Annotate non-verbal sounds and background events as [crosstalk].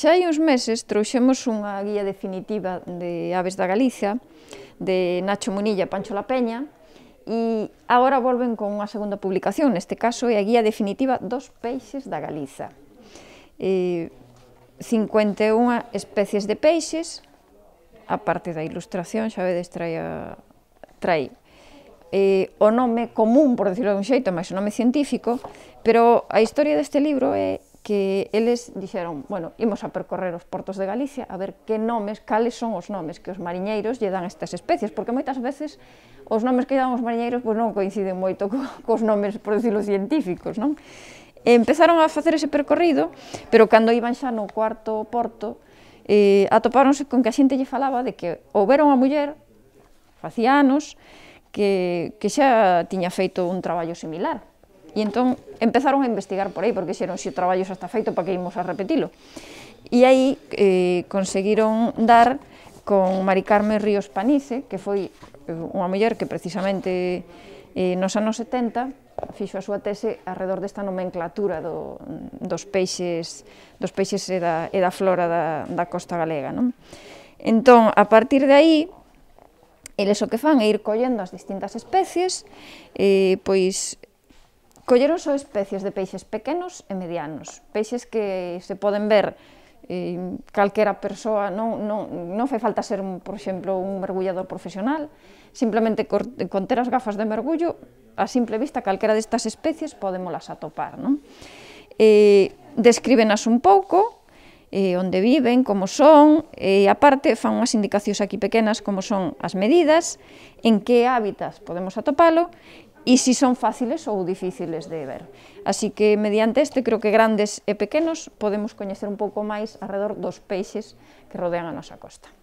Xa hai uns meses trouxemos unha guía definitiva de aves da Galicia, de Nacho Munilla e Pancho La Peña, e agora volven con unha segunda publicación, neste caso é a guía definitiva dos peixes da Galiza. E 51 especies de peixes, a parte da ilustración, xa vedes, trai, a, trai eh, o nome común, por decirlo de un xeito, máis o nome científico, pero a historia deste libro é que eles dixeron, bueno, imos a percorrer os portos de Galicia a ver que nomes, cales son os nomes que os mariñeiros lle dan a estas especies, porque moitas veces os nomes que lle dan os mariñeiros pois non coinciden moito co, [laughs] cos nomes, por decirlo, científicos, non? empezaron a facer ese percorrido, pero cando iban xa no cuarto porto, eh, atopáronse con que a xente lle falaba de que houbera unha muller, facía anos, que, que xa tiña feito un traballo similar, E entón empezaron a investigar por aí, porque xeron se o traballo xa está feito, para que imos a repetilo. E aí eh, conseguiron dar con Mari Carmen Ríos Panice, que foi eh, unha muller que precisamente eh, nos anos 70 fixo a súa tese alrededor desta nomenclatura do, dos peixes dos peixes e da, e da flora da, da costa galega. Non? Entón, a partir de aí, eles o que fan é ir collendo as distintas especies, eh, pois Colleron só especies de peixes pequenos e medianos, peixes que se poden ver eh, calquera persoa, non, non, non fai falta ser, un, por exemplo, un mergullador profesional, simplemente con ter as gafas de mergullo, a simple vista, calquera destas especies podémolas atopar. Non? Eh, descríbenas un pouco, eh, onde viven, como son, e eh, aparte fan unhas indicacións aquí pequenas como son as medidas, en que hábitats podemos atopalo e si son fáciles ou difíciles de ver. Así que mediante este creo que grandes e pequenos podemos coñecer un pouco máis arredor dos peixes que rodean a nosa costa.